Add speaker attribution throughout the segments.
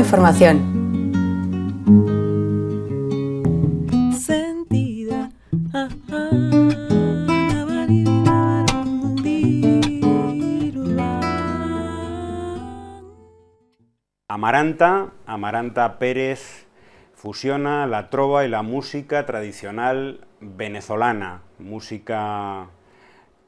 Speaker 1: información.
Speaker 2: Amaranta, Amaranta Pérez fusiona la trova y la música tradicional venezolana, música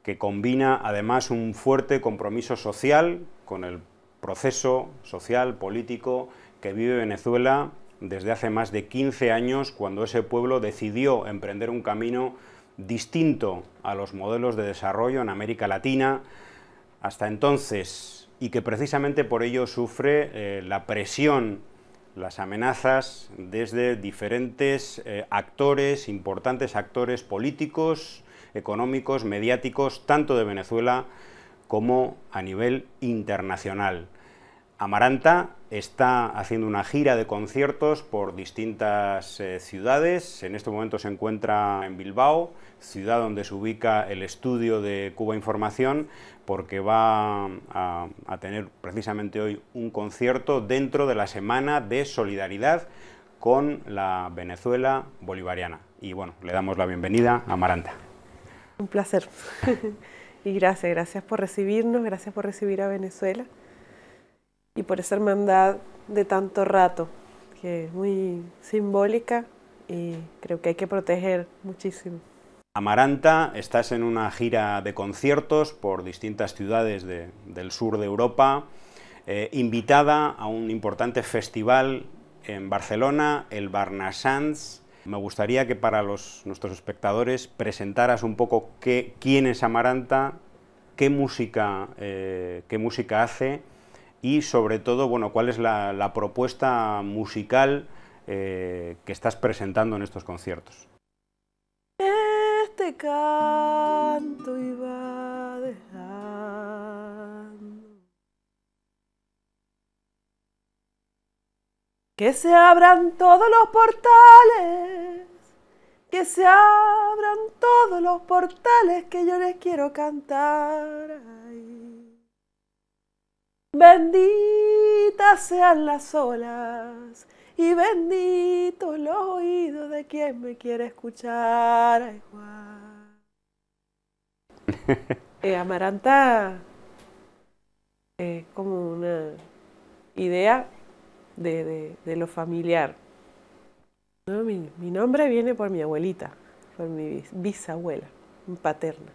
Speaker 2: que combina además un fuerte compromiso social con el proceso social, político que vive Venezuela desde hace más de 15 años, cuando ese pueblo decidió emprender un camino distinto a los modelos de desarrollo en América Latina hasta entonces, y que precisamente por ello sufre eh, la presión, las amenazas desde diferentes eh, actores, importantes actores políticos, económicos, mediáticos, tanto de Venezuela como a nivel internacional. Amaranta está haciendo una gira de conciertos por distintas eh, ciudades. En este momento se encuentra en Bilbao, ciudad donde se ubica el estudio de Cuba Información, porque va a, a tener precisamente hoy un concierto dentro de la Semana de Solidaridad con la Venezuela bolivariana. Y bueno, le damos la bienvenida a Amaranta.
Speaker 1: Un placer. y gracias, gracias por recibirnos, gracias por recibir a Venezuela y por esa hermandad de tanto rato, que es muy simbólica y creo que hay que proteger muchísimo.
Speaker 2: Amaranta, estás en una gira de conciertos por distintas ciudades del sur de Europa, eh, invitada a un importante festival en Barcelona, el Barnasans Me gustaría que para nuestros espectadores presentaras un poco qué, quién es Amaranta, qué música, eh, qué música hace y sobre todo, bueno, cuál es la, propuesta musical eh, que estás presentando en estos conciertos. Este
Speaker 1: canto iba dejando que se abran todos los portales que se abran todos los portales que yo les quiero cantar. ahí Benditas sean las olas y benditos los oídos de quien me quiere escuchar. Eh, Amaranta es eh, como una idea de, lo familiar. Mi, nombre viene por mi abuelita, por mi bisabuela paterna.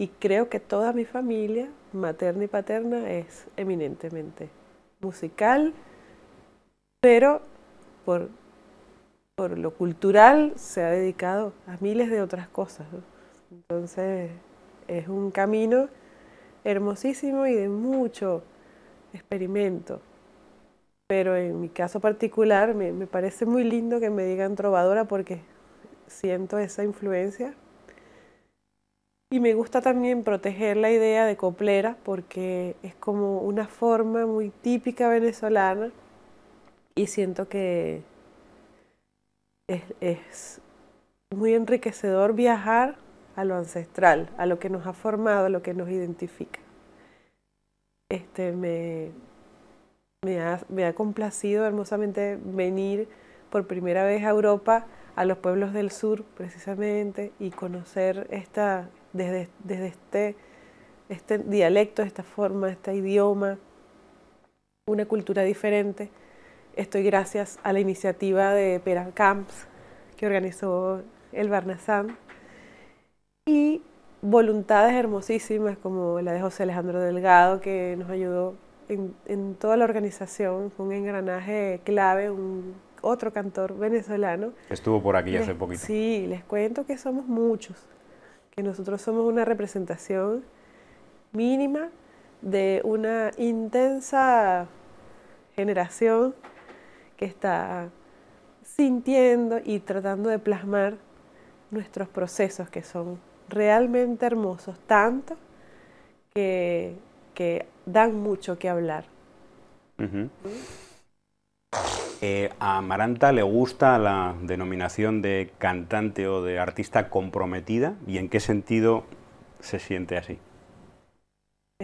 Speaker 1: Y creo que toda mi familia, materna y paterna, es eminentemente musical, pero por, lo cultural se ha dedicado a miles de otras cosas. Entonces es un camino hermosísimo y de mucho experimento. Pero en mi caso particular me parece muy lindo que me digan trovadora porque siento esa influencia y me gusta también proteger la idea de coplera porque es como una forma muy típica venezolana y siento que es, muy enriquecedor viajar a lo ancestral, a lo que nos ha formado, a lo que nos identifica. Este, me, me ha, me ha, complacido hermosamente venir por primera vez a Europa, a los pueblos del sur precisamente, y conocer esta, desde, desde este, este dialecto, esta forma, este idioma, una cultura diferente. Estoy gracias a la iniciativa de Pera Camps que organizó el Barnazán y voluntades hermosísimas como la de José Alejandro Delgado que nos ayudó en, en toda la organización, fue un engranaje clave, un otro cantor venezolano.
Speaker 2: Estuvo por aquí hace poquito.
Speaker 1: Sí, les cuento que somos muchos. Nosotros somos una representación mínima de una intensa generación que está sintiendo y tratando de plasmar nuestros procesos que son realmente hermosos, tanto que, dan mucho que hablar.
Speaker 2: Eh, a Amaranta le gusta la denominación de cantante o de artista comprometida y en qué sentido se siente así.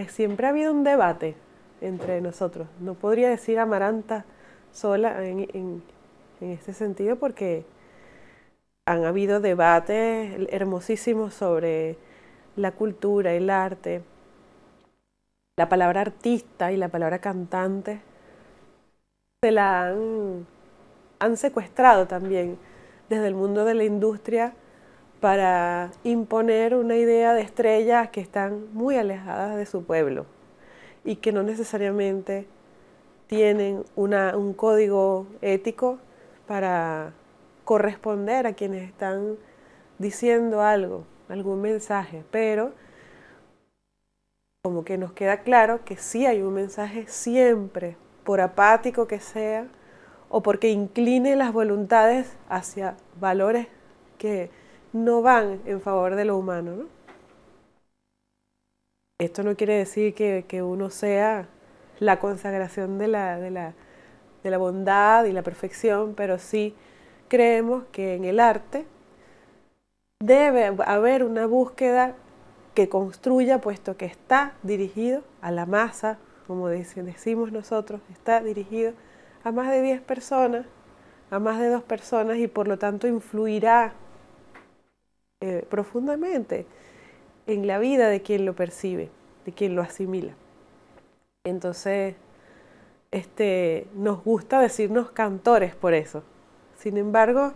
Speaker 1: Siempre ha habido un debate entre nosotros. No podría decir Amaranta sola en, en este sentido porque han habido debates hermosísimos sobre la cultura, el arte, la palabra artista y la palabra cantante se la han, secuestrado también desde el mundo de la industria para imponer una idea de estrellas que están muy alejadas de su pueblo y que no necesariamente tienen un código ético para corresponder a quienes están diciendo algo, algún mensaje, pero como que nos queda claro que sí hay un mensaje siempre por apático que sea, o porque incline las voluntades hacia valores que no van en favor de lo humano. Esto no quiere decir que, uno sea la consagración de la, de, la, de la bondad y la perfección, pero sí creemos que en el arte debe haber una búsqueda que construya, puesto que está dirigido a la masa como decimos nosotros, está dirigido a más de 10 personas, a más de dos personas y por lo tanto influirá eh, profundamente en la vida de quien lo percibe, de quien lo asimila. Entonces, este, nos gusta decirnos cantores por eso. Sin embargo,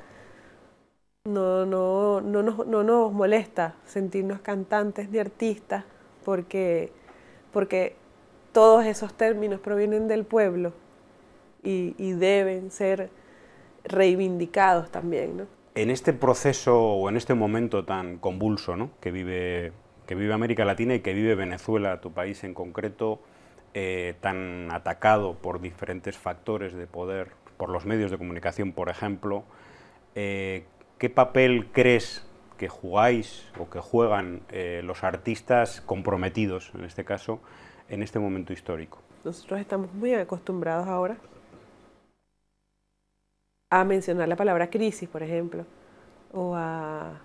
Speaker 1: no, no, no, nos, no nos molesta sentirnos cantantes ni artistas porque, porque todos esos términos provienen del pueblo y, deben ser reivindicados también.
Speaker 2: En este proceso o en este momento tan convulso que, vive, que vive América Latina y que vive Venezuela, tu país en concreto, eh, tan atacado por diferentes factores de poder, por los medios de comunicación, por ejemplo, eh, ¿qué papel crees que jugáis o que juegan eh, los artistas comprometidos, en este caso, en este momento histórico.
Speaker 1: Nosotros estamos muy acostumbrados ahora a mencionar la palabra crisis, por ejemplo, o a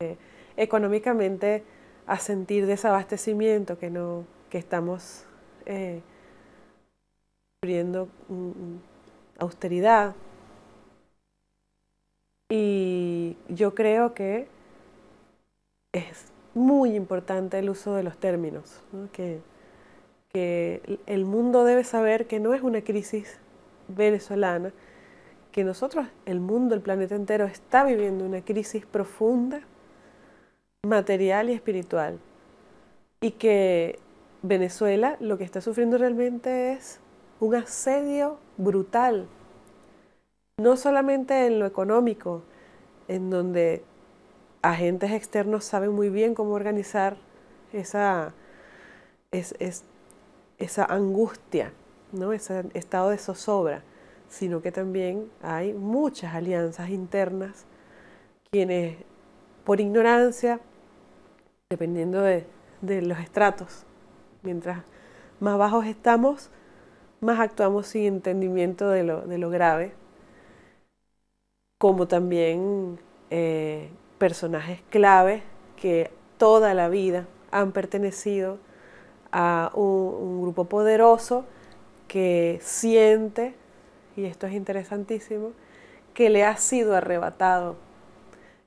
Speaker 1: eh, económicamente a sentir desabastecimiento que no que estamos eh, sufriendo mm, mm, austeridad y yo creo que es muy importante el uso de los términos, que, que el mundo debe saber que no es una crisis venezolana, que nosotros, el mundo, el planeta entero, está viviendo una crisis profunda, material y espiritual, y que Venezuela lo que está sufriendo realmente es un asedio brutal, no solamente en lo económico, en donde agentes externos saben muy bien cómo organizar esa, esa angustia, ¿no? ese estado de zozobra, sino que también hay muchas alianzas internas quienes por ignorancia, dependiendo de, los estratos, mientras más bajos estamos, más actuamos sin entendimiento de lo, grave, como también eh, personajes clave que toda la vida han pertenecido a un, grupo poderoso que siente, y esto es interesantísimo, que le ha sido arrebatado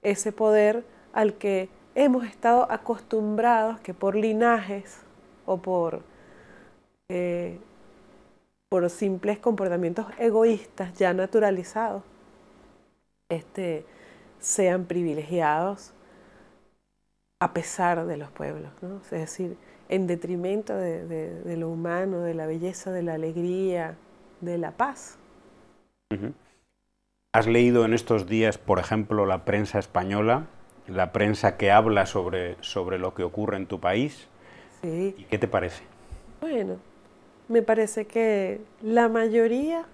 Speaker 1: ese poder al que hemos estado acostumbrados que por linajes o por, eh, por simples comportamientos egoístas ya naturalizados, este, sean privilegiados a pesar de los pueblos, es decir, en detrimento de, lo humano, de la belleza, de la alegría, de la paz.
Speaker 2: ¿Has leído en estos días, por ejemplo, la prensa española, la prensa que habla sobre, sobre lo que ocurre en tu país? Sí. ¿Y qué te parece?
Speaker 1: Bueno, me parece que la mayoría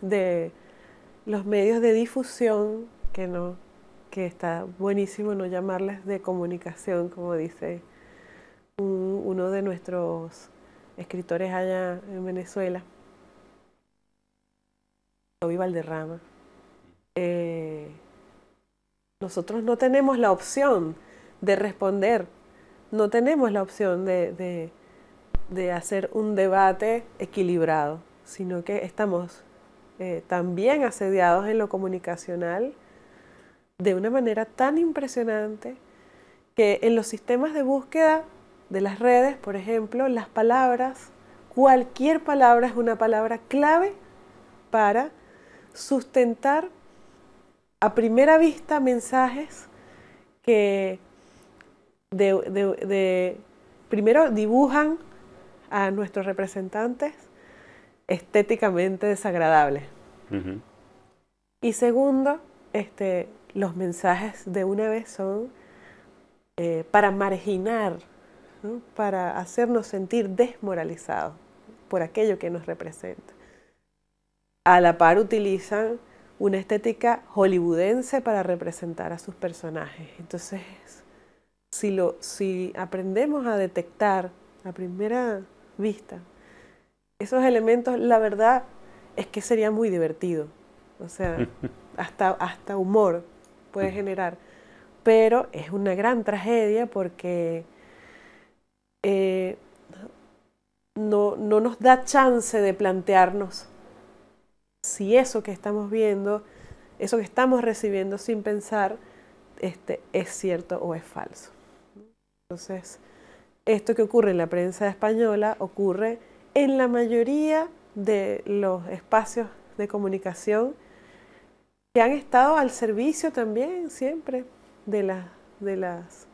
Speaker 1: de los medios de difusión que no que está buenísimo no llamarles de comunicación, como dice uno de nuestros escritores allá en Venezuela, Toby Valderrama. Eh, nosotros no tenemos la opción de responder, no tenemos la opción de, hacer un debate equilibrado, sino que estamos eh, también asediados en lo comunicacional de una manera tan impresionante que en los sistemas de búsqueda de las redes, por ejemplo, las palabras, cualquier palabra es una palabra clave para sustentar a primera vista mensajes que primero dibujan a nuestros representantes estéticamente desagradables. Y segundo, este, los mensajes de una vez son eh, para marginar, para hacernos sentir desmoralizados por aquello que nos representa. A la par utilizan una estética hollywoodense para representar a sus personajes. Entonces, si, lo, si aprendemos a detectar a primera vista esos elementos, la verdad es que sería muy divertido. O sea, hasta, hasta humor puede generar. Pero es una gran tragedia porque eh, no, nos da chance de plantearnos si eso que estamos viendo, eso que estamos recibiendo sin pensar, este, es cierto o es falso. Entonces, esto que ocurre en la prensa española ocurre en la mayoría de los espacios de comunicación que han estado al servicio también siempre de, de las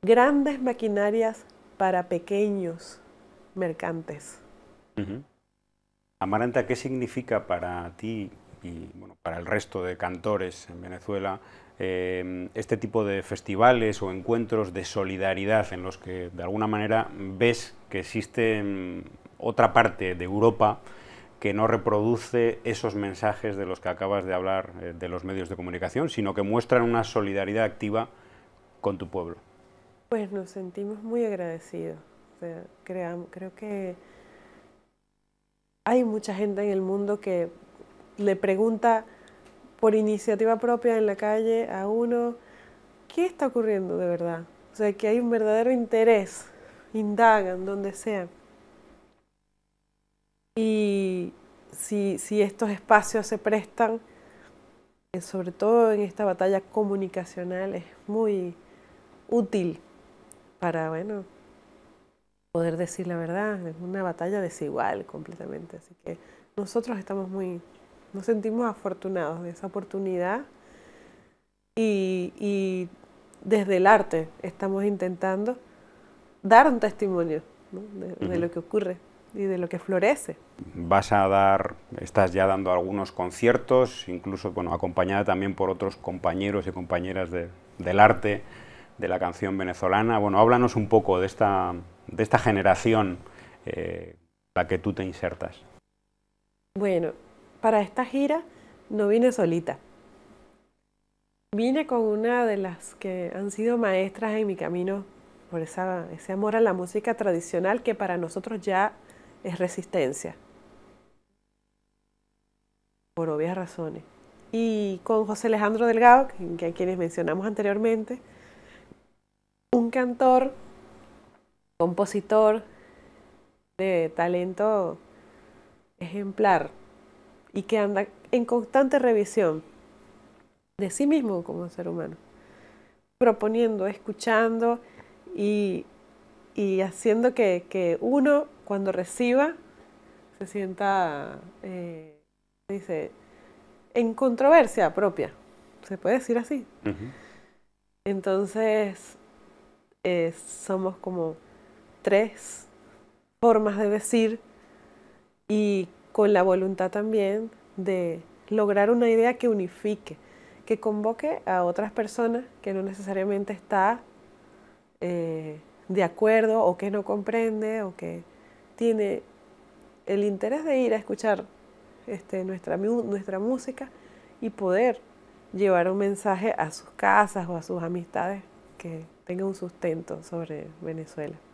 Speaker 1: grandes maquinarias para pequeños mercantes.
Speaker 2: Amaranta, ¿qué significa para ti y bueno, para el resto de cantores en Venezuela eh, este tipo de festivales o encuentros de solidaridad en los que de alguna manera ves que existe mm, otra parte de Europa que no reproduce esos mensajes de los que acabas de hablar eh, de los medios de comunicación, sino que muestran una solidaridad activa con tu pueblo.
Speaker 1: Pues nos sentimos muy agradecidos. creo que hay mucha gente en el mundo que le pregunta por iniciativa propia en la calle a uno, ¿qué está ocurriendo de verdad? O sea, que hay un verdadero interés, indagan donde sea. Y si, estos espacios se prestan, eh, sobre todo en esta batalla comunicacional, es muy útil para, bueno, poder decir la verdad. Es una batalla desigual completamente. Así que nosotros estamos muy, nos sentimos afortunados de esa oportunidad y, desde el arte estamos intentando dar un testimonio de lo que ocurre y de lo que florece.
Speaker 2: Vas a dar, estás ya dando algunos conciertos, incluso bueno, acompañada también por otros compañeros y compañeras del arte, de la canción venezolana. Bueno, háblanos un poco de esta, de esta generación eh, la que tú te insertas.
Speaker 1: Bueno, para esta gira no vine solita. Vine con una de las que han sido maestras en mi camino por ese amor a la música tradicional que para nosotros ya es resistencia, por obvias razones. Y con José Alejandro Delgado, que a quienes mencionamos anteriormente, un cantor, compositor de talento ejemplar y que anda en constante revisión de sí mismo como ser humano, proponiendo, escuchando y, haciendo que, que uno cuando reciba, se sienta, eh, dice, en controversia propia, se puede decir así. Entonces, somos como tres formas de decir y con la voluntad también de lograr una idea que unifique, que convoque a otras personas que no necesariamente está eh, de acuerdo o que no comprende o que tiene el interés de ir a escuchar este, nuestra, nuestra música y poder llevar un mensaje a sus casas o a sus amistades que tenga un sustento sobre Venezuela.